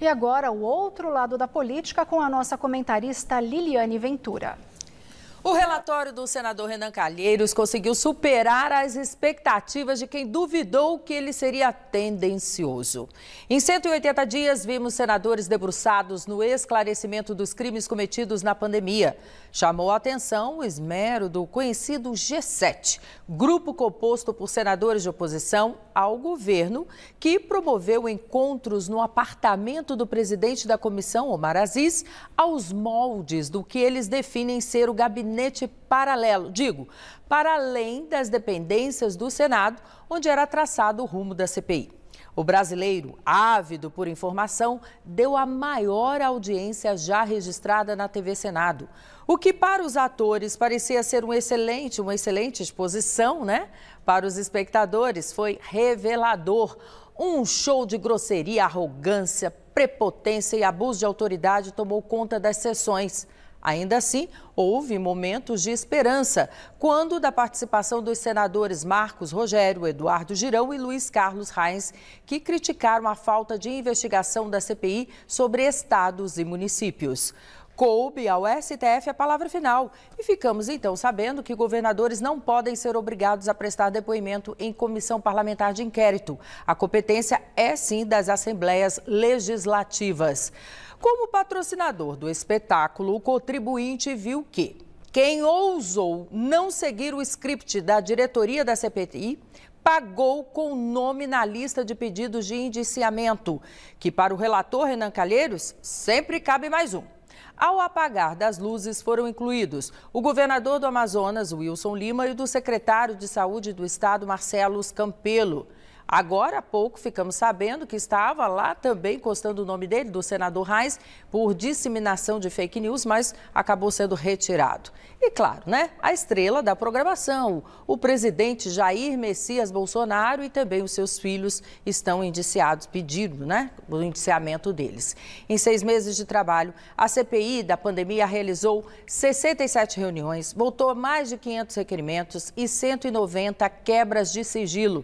E agora o outro lado da política com a nossa comentarista Liliane Ventura. O relatório do senador Renan Calheiros conseguiu superar as expectativas de quem duvidou que ele seria tendencioso. Em 180 dias, vimos senadores debruçados no esclarecimento dos crimes cometidos na pandemia. Chamou a atenção o esmero do conhecido G7, grupo composto por senadores de oposição ao governo, que promoveu encontros no apartamento do presidente da comissão, Omar Aziz, aos moldes do que eles definem ser o gabinete gabinete paralelo, digo, para além das dependências do Senado, onde era traçado o rumo da CPI. O brasileiro, ávido por informação, deu a maior audiência já registrada na TV Senado. O que para os atores parecia ser um excelente, uma excelente exposição, né? Para os espectadores foi revelador. Um show de grosseria, arrogância, prepotência e abuso de autoridade tomou conta das sessões. Ainda assim, houve momentos de esperança, quando da participação dos senadores Marcos Rogério, Eduardo Girão e Luiz Carlos Reis, que criticaram a falta de investigação da CPI sobre estados e municípios. Coube ao STF a palavra final e ficamos então sabendo que governadores não podem ser obrigados a prestar depoimento em comissão parlamentar de inquérito. A competência é sim das assembleias legislativas. Como patrocinador do espetáculo, o contribuinte viu que quem ousou não seguir o script da diretoria da CPI pagou com o nome na lista de pedidos de indiciamento, que para o relator Renan Calheiros sempre cabe mais um. Ao apagar das luzes foram incluídos o governador do Amazonas, Wilson Lima, e do secretário de Saúde do Estado, Marcelo Campelo. Agora há pouco ficamos sabendo que estava lá também constando o nome dele, do senador Reis, por disseminação de fake news, mas acabou sendo retirado. E claro, né? A estrela da programação, o presidente Jair Messias Bolsonaro e também os seus filhos estão indiciados, pedindo, né? O indiciamento deles. Em seis meses de trabalho, a CPI da pandemia realizou 67 reuniões, voltou a mais de 500 requerimentos e 190 quebras de sigilo.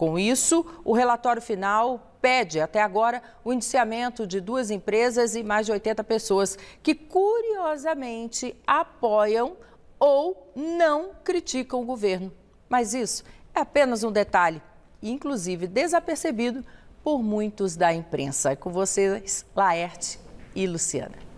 Com isso, o relatório final pede até agora o indiciamento de duas empresas e mais de 80 pessoas que, curiosamente, apoiam ou não criticam o governo. Mas isso é apenas um detalhe, inclusive desapercebido por muitos da imprensa. É com vocês, Laerte e Luciana.